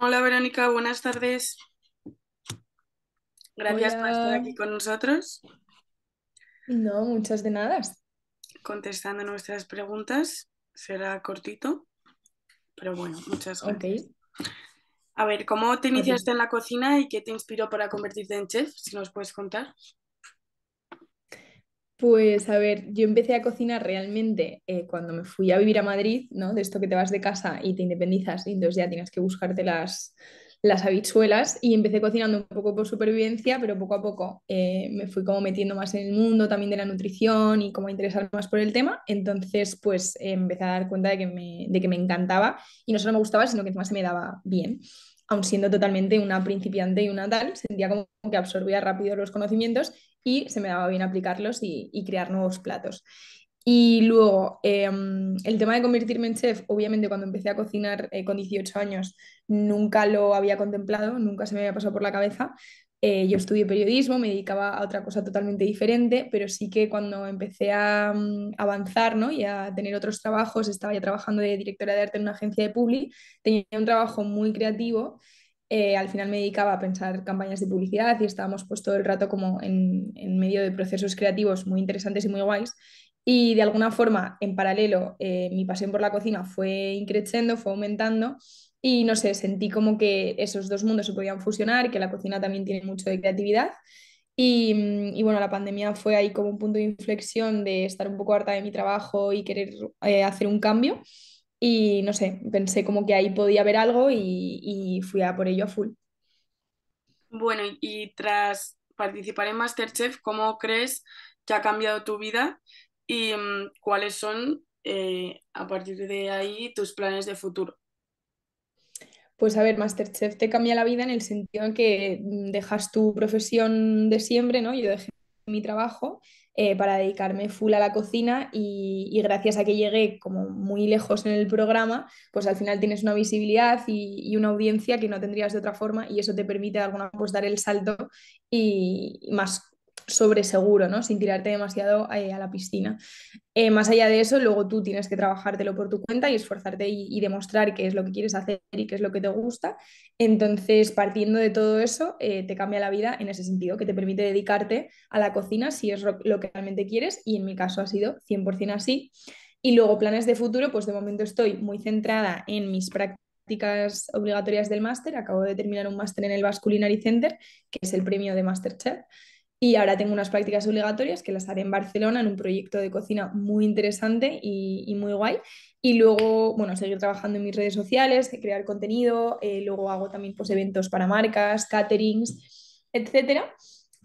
Hola Verónica, buenas tardes. Gracias por estar aquí con nosotros. No, muchas de nada. Contestando nuestras preguntas, será cortito, pero bueno, muchas gracias. A ver, ¿cómo te iniciaste en la cocina y qué te inspiró para convertirte en chef? Si nos puedes contar. Pues a ver, yo empecé a cocinar realmente eh, cuando me fui a vivir a Madrid, ¿no? De esto que te vas de casa y te independizas y entonces ya tienes que buscarte las, las habichuelas y empecé cocinando un poco por supervivencia, pero poco a poco eh, me fui como metiendo más en el mundo también de la nutrición y como a más por el tema. Entonces, pues eh, empecé a dar cuenta de que, me, encantaba y no solo me gustaba, sino que además se me daba bien aun siendo totalmente una principiante y una tal, sentía como que absorbía rápido los conocimientos y se me daba bien aplicarlos y, crear nuevos platos. Y luego, em, el tema de convertirme en chef, obviamente cuando empecé a cocinar eh, con 18 años, nunca lo había contemplado, nunca se me había pasado por la cabeza, eh, yo estudié periodismo, me dedicaba a otra cosa totalmente diferente, pero sí que cuando empecé a mm, avanzar ¿no? y a tener otros trabajos, estaba ya trabajando de directora de arte en una agencia de publi, tenía un trabajo muy creativo. Eh, al final me dedicaba a pensar campañas de publicidad y estábamos pues todo el rato como en, en medio de procesos creativos muy interesantes y muy guays. Y de alguna forma, en paralelo, eh, mi pasión por la cocina fue increciendo, fue aumentando y no sé, sentí como que esos dos mundos se podían fusionar, que la cocina también tiene mucho de creatividad. Mm, y, bueno, la pandemia fue ahí como un punto de inflexión de estar un poco harta de mi trabajo y querer eh, hacer un cambio. Y no sé, pensé como que ahí podía haber algo y, fui a por ello a full. Bueno, y tras participar en Masterchef, ¿cómo crees que ha cambiado tu vida y mm, cuáles son eh, a partir de ahí tus planes de futuro? Pues a ver, Masterchef te cambia la vida en el sentido en que mm, dejas tu profesión de siempre, ¿no? Yo dejé mi trabajo eh, para dedicarme full a la cocina y, gracias a que llegué como muy lejos en el programa, pues al final tienes una visibilidad y, una audiencia que no tendrías de otra forma y eso te permite de alguna pues, dar el salto y más sobre seguro, ¿no? sin tirarte demasiado eh, a la piscina. Eh, más allá de eso, luego tú tienes que trabajártelo por tu cuenta y esforzarte y, demostrar qué es lo que quieres hacer y qué es lo que te gusta. Entonces, partiendo de todo eso, eh, te cambia la vida en ese sentido, que te permite dedicarte a la cocina si es lo que realmente quieres y en mi caso ha sido 100% así. Y luego, planes de futuro, pues de momento estoy muy centrada en mis prácticas obligatorias del máster. Acabo de terminar un máster en el Basculinary Center, que es el premio de MasterChef. Y ahora tengo unas prácticas obligatorias que las haré en Barcelona en un proyecto de cocina muy interesante y, muy guay. Y luego, bueno, seguir trabajando en mis redes sociales, crear contenido, eh, luego hago también pues, eventos para marcas, caterings, etc.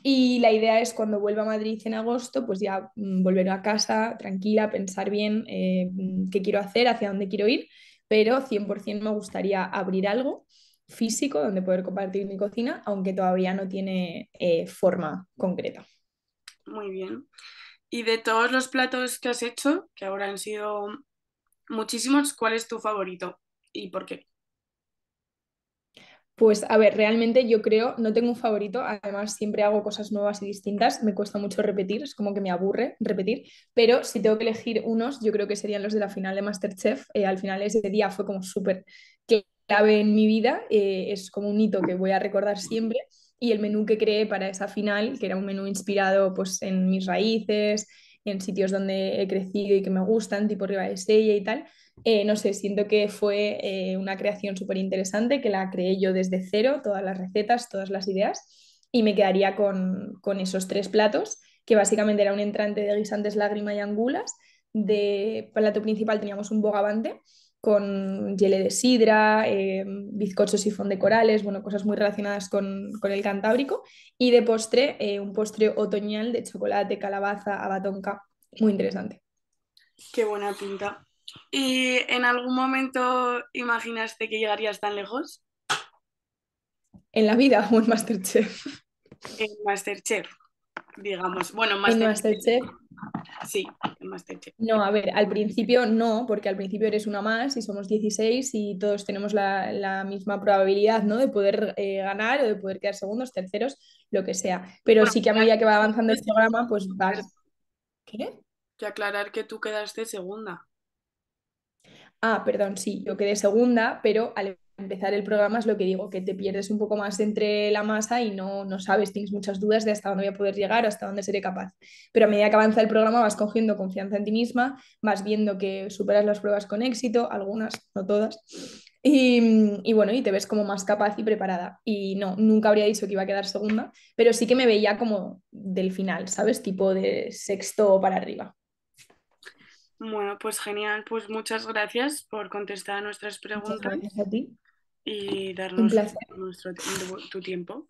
Y la idea es cuando vuelva a Madrid en agosto, pues ya mm, volver a casa tranquila, pensar bien eh, qué quiero hacer, hacia dónde quiero ir, pero 100% me gustaría abrir algo físico donde poder compartir mi cocina, aunque todavía no tiene eh, forma concreta. Muy bien. Y de todos los platos que has hecho, que ahora han sido muchísimos, ¿cuál es tu favorito y por qué? Pues a ver, realmente yo creo, no tengo un favorito, además siempre hago cosas nuevas y distintas, me cuesta mucho repetir, es como que me aburre repetir, pero si tengo que elegir unos, yo creo que serían los de la final de Masterchef, eh, al final ese día fue como súper clave en mi vida, eh, es como un hito que voy a recordar siempre. Y el menú que creé para esa final, que era un menú inspirado pues, en mis raíces, en sitios donde he crecido y que me gustan, tipo Riva de Sella y tal, eh, no sé, siento que fue eh, una creación súper interesante, que la creé yo desde cero, todas las recetas, todas las ideas, y me quedaría con, con esos tres platos, que básicamente era un entrante de guisantes, lágrima y angulas. De plato principal teníamos un bogavante con hielo de sidra, eh, bizcochos y de corales, bueno, cosas muy relacionadas con, con el Cantábrico. Y de postre, eh, un postre otoñal de chocolate, calabaza, abatonca, muy interesante. Qué buena pinta. ¿Y en algún momento imaginaste que llegarías tan lejos? ¿En la vida un en Masterchef? En Masterchef digamos. Bueno, más Masterchef. Sí, No, a ver, al principio no, porque al principio eres una más y somos 16 y todos tenemos la, misma probabilidad, ¿no? De poder eh, ganar o de poder quedar segundos, terceros, lo que sea. Pero sí que a medida que va avanzando el programa, pues vas. ¿Qué? Que aclarar que tú quedaste segunda. Ah, perdón, sí, yo quedé segunda, pero al empezar el programa es lo que digo, que te pierdes un poco más entre la masa y no, no sabes, tienes muchas dudas de hasta dónde voy a poder llegar o hasta dónde seré capaz. Pero a medida que avanza el programa vas cogiendo confianza en ti misma, vas viendo que superas las pruebas con éxito, algunas, no todas, y, bueno, y te ves como más capaz y preparada. Y no, nunca habría dicho que iba a quedar segunda, pero sí que me veía como del final, ¿sabes? Tipo de sexto para arriba. Bueno, pues genial. Pues muchas gracias por contestar nuestras preguntas. a ti. Y darnos nuestro, tu tiempo.